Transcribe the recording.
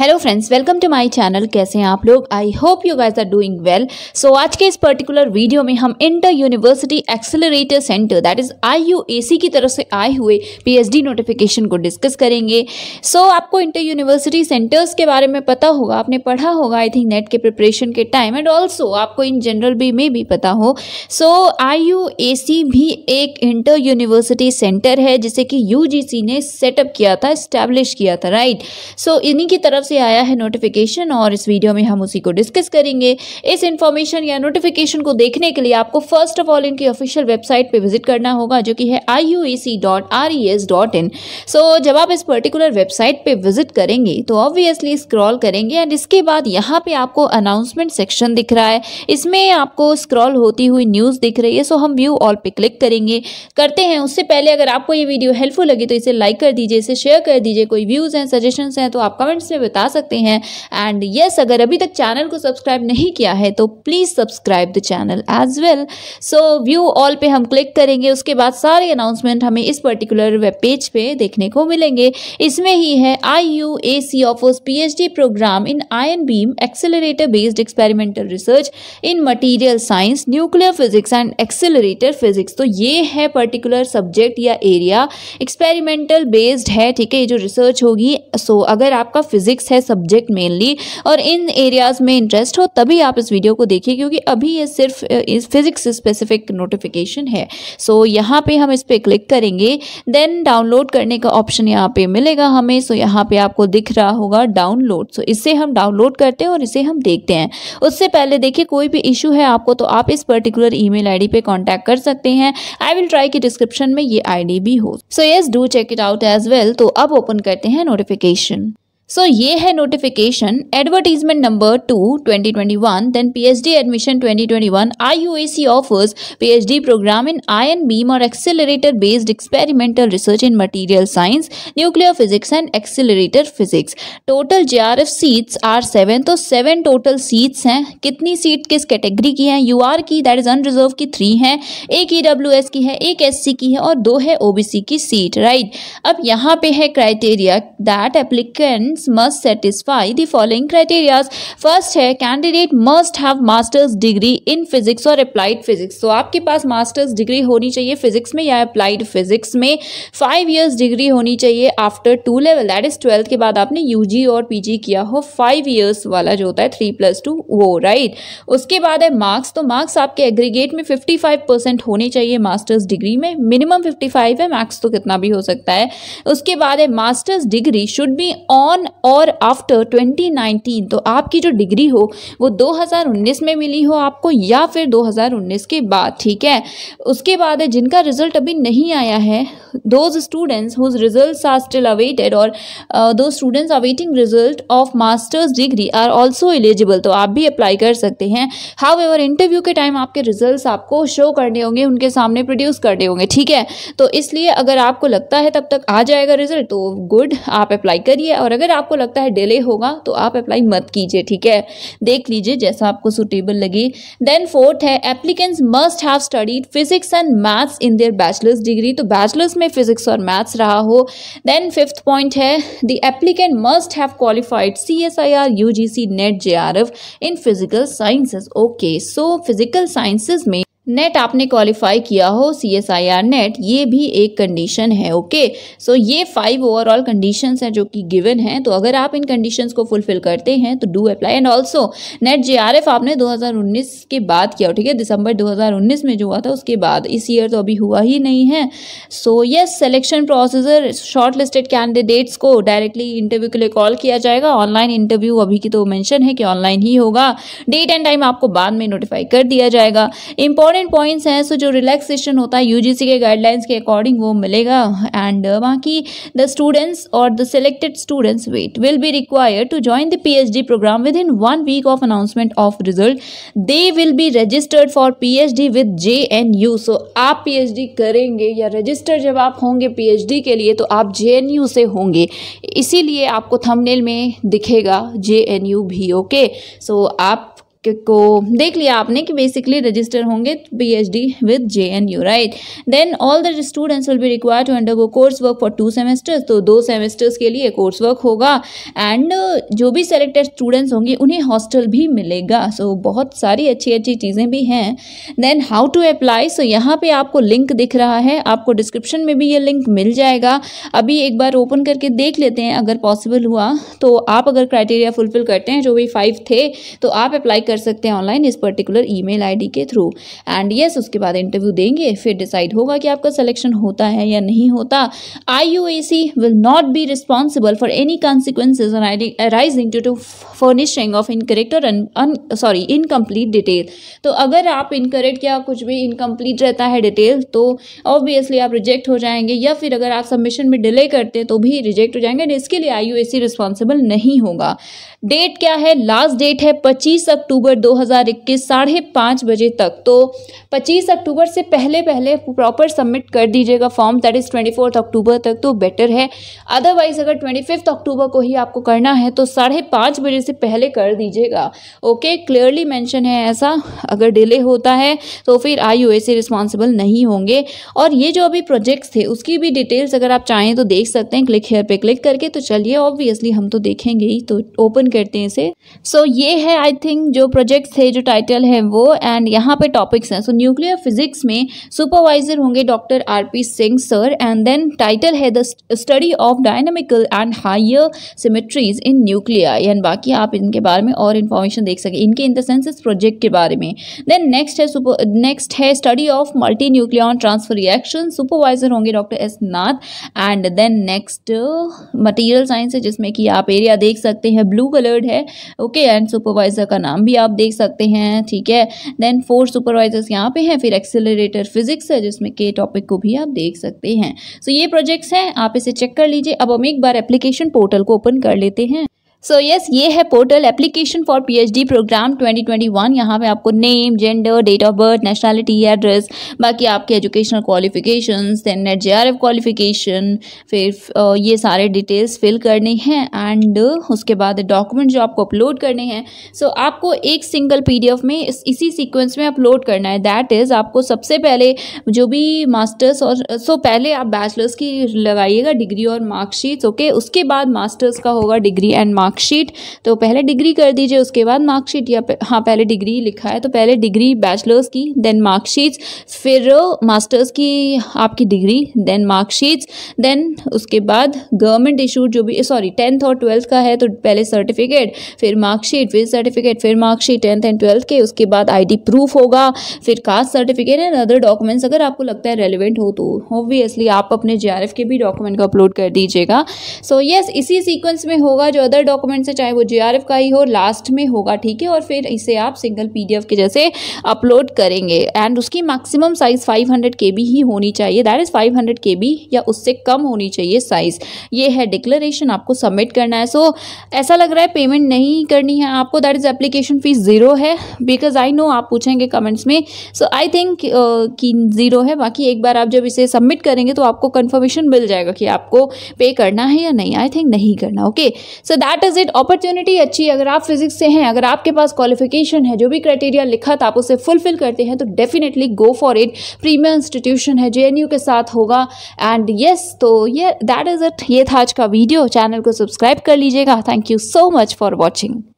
Hello friends welcome to my channel कैसे हैं आप लोग I hope you guys are doing well so आज के इस पर्टिकुलर वीडियो में हम inter university accelerator centre that is IUAC की तरफ से आए हुए पीएचडी नोटिफिकेशन को डिस्कस करेंगे सो so, आपको इंटर यूनिवर्सिटी सेंटर्स के बारे में पता होगा आपने पढ़ा होगा आई थिंक नेट के प्रिपरेशन के टाइम एंड ऑल्सो आपको इन जनरल भी में भी पता हो सो so, आई भी एक इंटर यूनिवर्सिटी सेंटर है जिसे कि यू ने सेटअप किया था इस्टेब्लिश किया था राइट सो so, इन्हीं की तरफ से आया है नोटिफिकेशन और इस वीडियो में हम उसी को डिस्कस करेंगे इस इन्फॉर्मेशन या नोटिफिकेशन को देखने के लिए आपको फर्स्ट ऑफ ऑल इनकी ऑफिशियल वेबसाइट पे विजिट करना होगा जो कि है I U E C dot R E S dot in so जब आप इस पर्टिकुलर वेबसाइट पे विजिट करेंगे तो ऑब्वियसली स्क्रॉल करेंगे एंड इसके बाद यहाँ पे आपको अनाउंसमेंट सेक्शन दिख रहा है इसमें आपको स्क्रॉल होती हुई न्यूज़ दिख रही है सो हम व्यू ऑल पे क्लिक करेंगे करते हैं उससे पहले अगर आपको ये वीडियो हेल्पफुल लगी तो इसे लाइक कर दीजिए इसे शेयर कर दीजिए कोई व्यूज़ हैं सजेशन हैं तो आप कमेंट्स में बता बता सकते हैं एंड यस yes, अगर अभी तक चैनल को सब्सक्राइब नहीं किया है तो please subscribe the channel as well so view all पे हम क्लिक करेंगे उसके बाद सारे अनाउंसमेंट हमें इस पर्टिकुलर वेब पेज पे देखने को मिलेंगे इसमें ही है I U A C offers P H D program in ion beam accelerator based experimental research in material science nuclear physics and accelerator physics तो ये है पर्टिकुलर सब्जेक्ट या एरिया एक्सपेरिमेंटल बेस्ड है ठीक है ये जो रिसर्च होगी सो so, अगर आपका फिजिक्स सिक्स है सब्जेक्ट मेनली और इन एरियाज़ में इंटरेस्ट हो तभी आप इस वीडियो को देखिए क्योंकि अभी ये सिर्फ इस फिजिक्स स्पेसिफिक नोटिफिकेशन है सो so, यहाँ पे हम इस पर क्लिक करेंगे देन डाउनलोड करने का ऑप्शन यहाँ पे मिलेगा हमें सो so, यहाँ पे आपको दिख रहा होगा डाउनलोड सो so, इससे हम डाउनलोड करते हैं और इसे हम देखते हैं उससे पहले देखिए कोई भी इशू है आपको तो आप इस पर्टिकुलर ईमेल आईडी पे कांटेक्ट कर सकते हैं आई विल ट्राई की डिस्क्रिप्शन में ये आईडी भी हो so yes do check it out as well तो अब ओपन करते हैं नोटिफिकेशन सो so, ये है notification advertisement number two 2021 then PhD admission 2021 IUAC offers PhD program in ion beam और accelerator based experimental research in material science nuclear physics and accelerator physics total JRF seats are seven तो seven total seats हैं कितनी seat किस category की हैं U की that is unreserved की three हैं एक ई की है एक एस की है और दो है ओ की सीट राइट right? अब यहाँ पे है criteria that applicant applicants must satisfy the following criteria. First है candidate must have masters degree in physics और अप्लाइड फिजिक्स तो आपके पास मास्टर्स डिग्री होनी चाहिए फिजिक्स में या अप्लाइड फिजिक्स में फाइव ईयर्स डिग्री होनी चाहिए after two level that is twelfth के बाद आपने यूजी और पीजी किया हो फाइव ईयर्स वाला जो होता है थ्री प्लस टू वो राइट उसके बाद है मार्क्स तो मार्क्स आपके एग्रीगेट में फिफ्टी होने चाहिए मास्टर्स डिग्री में मिनिमम फिफ्टी फाइव है मार्क्स तो कितना भी हो सकता है उसके बाद है masters degree should be on और आफ्टर 2019 तो आपकी जो डिग्री हो वो 2019 में मिली हो आपको या फिर 2019 के बाद ठीक है उसके बाद है जिनका रिजल्ट अभी नहीं आया है those students whose result are still awaited और दो students awaiting result of masters degree are also eligible तो आप भी अप्लाई कर सकते हैं हाउ एवर इंटरव्यू के टाइम आपके रिजल्ट आपको शो करने होंगे उनके सामने प्रोड्यूस करने होंगे ठीक है तो इसलिए अगर आपको लगता है तब तक आ जाएगा रिजल्ट तो गुड आप अप्लाई करिए और अगर आपको लगता है डिले होगा तो आप अप्लाई मत कीजिए ठीक है देख लीजिए जैसा आपको सुटेबल लगे देन फोर्थ है applicants must have studied physics and maths in their bachelors degree तो बैचलर्स में फिजिक्स और मैथ्स रहा हो देन फिफ्थ पॉइंट है the applicant must have qualified C S I R U G C NET J R F in physical sciences okay so physical sciences में NET आपने qualify किया हो C S I R NET ये भी एक condition है okay so ये five overall condition है जो कि गिवन हैं तो अगर आप इन कंडीशंस को फुलफिल करते हैं तो do apply and also NET J R F आपने दो हज़ार उन्नीस के बाद किया ठीक है दिसंबर दो हज़ार उन्नीस में जो हुआ था उसके बाद इस ईयर तो अभी हुआ ही नहीं है so yes selection procedure short listed candidates को डायरेक्टली इंटरव्यू के लिए कॉल किया जाएगा ऑनलाइन इंटरव्यू अभी की तो मैंशन है कि ऑनलाइन ही होगा डेट एंड टाइम आपको बाद में नोटिफाई कर दिया जाएगा इंपॉर्टेंट इंपॉर्टेंट पॉइंट्स हैं सो जो रिलैक्सेशन होता है यूजीसी के गाइडलाइंस के अकॉर्डिंग वो मिलेगा एंड uh, बाकी द स्टूडेंट्स और the selected students wait will be required to join the PhD program within one week of announcement of result they will be registered for PhD with JNU so आप PhD करेंगे या register जब आप होंगे PhD के लिए तो आप जे से होंगे इसीलिए आपको थमनेल में दिखेगा जे भी ओके सो so, आप को देख लिया आपने कि बेसिकली रजिस्टर होंगे P H D with J N U right then all the students will be require to undergo course work for two semesters तो दो सेमेस्टर्स के लिए कोर्स वर्क होगा एंड uh, जो भी सेलेक्टेड स्टूडेंट्स होंगे उन्हें हॉस्टल भी मिलेगा सो so, बहुत सारी अच्छी अच्छी चीज़ें भी हैं then how to apply so यहाँ पर आपको लिंक दिख रहा है आपको डिस्क्रिप्शन में भी ये लिंक मिल जाएगा अभी एक बार ओपन करके देख लेते हैं अगर पॉसिबल हुआ तो आप अगर क्राइटेरिया फुलफिल करते हैं जो भी फाइव थे तो आप अप्लाई कर सकते हैं ऑनलाइन इस पर्टिकुलर ईमेल आईडी के थ्रू एंड यस उसके बाद इंटरव्यू देंगे फिर डिसाइड होगा कि आपका सिलेक्शन होता है या नहीं होता I U A C will not be responsible for any consequence arising to to furnishing of incorrect और सॉरी इनकम्प्लीट डिटेल तो अगर आप इनकरेक्ट या कुछ भी इनकम्प्लीट रहता है डिटेल तो ऑब्वियसली आप रिजेक्ट हो जाएंगे या फिर अगर आप सबमिशन में डिले करते हैं तो भी रिजेक्ट हो जाएंगे इसके लिए आई यू रिस्पॉन्सिबल नहीं होगा डेट क्या है लास्ट डेट है 25 अक्टूबर 2021 साढ़े पाँच बजे तक तो 25 अक्टूबर से पहले पहले प्रॉपर सबमिट कर दीजिएगा form that is twenty October तक तो बेटर है अदरवाइज़ अगर ट्वेंटी अक्टूबर को ही आपको करना है तो साढ़े पाँच बजे से पहले कर दीजिएगा ओके क्लियरली मैंशन है ऐसा अगर डिले होता है तो फिर आई यू ए रिस्पॉन्सिबल नहीं होंगे और ये जो अभी प्रोजेक्ट्स थे उसकी भी डिटेल्स अगर आप चाहें तो देख सकते हैं क्लिक हेयर पे क्लिक करके तो चलिए ऑब्वियसली हम तो देखेंगे ही तो ओपन ओपन करते हैं इसे सो so, ये है आई थिंक जो प्रोजेक्ट्स थे जो टाइटल है वो एंड यहाँ पे टॉपिक्स हैं सो न्यूक्लियर फिजिक्स में सुपरवाइजर होंगे doctor R P Singh sir and then title है the study of dynamical and higher symmetries in nuclei and बाकी आप इनके बारे में और इन्फॉर्मेशन देख सकें इनके इन द सेंस इस प्रोजेक्ट के बारे में देन नेक्स्ट है नेक्स्ट है study of multi nucleon transfer reaction supervisor होंगे doctor S Nath and then next material science है जिसमें कि आप एरिया देख सकते हैं ब्लू कलर्ड है ओके एंड सुपरवाइजर का नाम भी आप देख सकते हैं ठीक है देन फोर सुपरवाइजर्स यहाँ पे हैं फिर एक्सेलरेटर फिजिक्स है जिसमें के टॉपिक को भी आप देख सकते हैं सो so, ये प्रोजेक्ट्स हैं आप इसे चेक कर लीजिए अब हम एक बार एप्लीकेशन पोर्टल को ओपन कर लेते हैं सो so यस yes, ये है portal application for PhD program 2021 यहाँ पे आपको name gender date of birth nationality address बाकी आपके educational qualification then NET J qualification फिर ये सारे डिटेल्स फिल करने हैं एंड उसके बाद डॉक्यूमेंट जो आपको अपलोड करने हैं सो so आपको एक सिंगल पी में इस, इसी सिक्वेंस में अपलोड करना है दैट इज़ आपको सबसे पहले जो भी मास्टर्स और सो so पहले आप बैचलर्स की लगाइएगा डिग्री और मार्कशीट्स ओके okay? उसके बाद मास्टर्स का होगा डिग्री एंड मार्कशीट तो पहले डिग्री कर दीजिए उसके बाद मार्कशीट या हाँ पहले डिग्री लिखा है तो पहले डिग्री बैचलर्स की देन मार्कशीट्स फिर मास्टर्स की आपकी डिग्री देन मार्कशीट्स देन उसके बाद गवर्नमेंट इशूड जो भी सॉरी टेंथ और ट्वेल्थ का है तो पहले सर्टिफिकेट फिर मार्कशीट फिर सर्टिफिकेट फिर मार्कशीट टेंथ एंड ट्वेल्थ के उसके बाद आई प्रूफ होगा फिर caste certificate and other documents अगर आपको लगता है रेलिवेंट हो तो ऑब्वियसली आप अपने जे के भी डॉक्यूमेंट को अपलोड कर दीजिएगा सो so, यस yes, इसी सीक्वेंस में होगा जो अदर डॉक्यूमेंट से चाहे वो जे का ही हो लास्ट में होगा ठीक है और फिर इसे आप सिंगल पी के जैसे अपलोड करेंगे एंड उसकी मैक्सिमम साइज़ फाइव हंड्रेड ही होनी चाहिए दैट इज़ फाइव हंड्रेड या उससे कम होनी चाहिए साइज़ ये है डिक्लेरेशन आपको सबमिट करना है सो so, ऐसा लग रहा है पेमेंट नहीं करनी है आपको that is application fees zero है बिकॉज आई नो आप पूछेंगे कमेंट्स में सो आई थिंक कि ज़ीरो है बाकी एक बार आप जब इसे सबमिट करेंगे तो आपको कन्फर्मेशन मिल जाएगा कि आपको पे करना है या नहीं आई थिंक नहीं करना okay so that is it opportunity अच्छी अगर आप फिजिक्स से हैं अगर आपके पास क्वालिफिकेशन है जो भी क्राइटेरिया लिखा था आप उसे फुलफिल करते हैं तो definitely go for it premier institution है जे के साथ होगा एंड येस तो ये दैट इज़ इट ये था आज का वीडियो चैनल को सब्सक्राइब कर लीजिएगा thank you so much for watching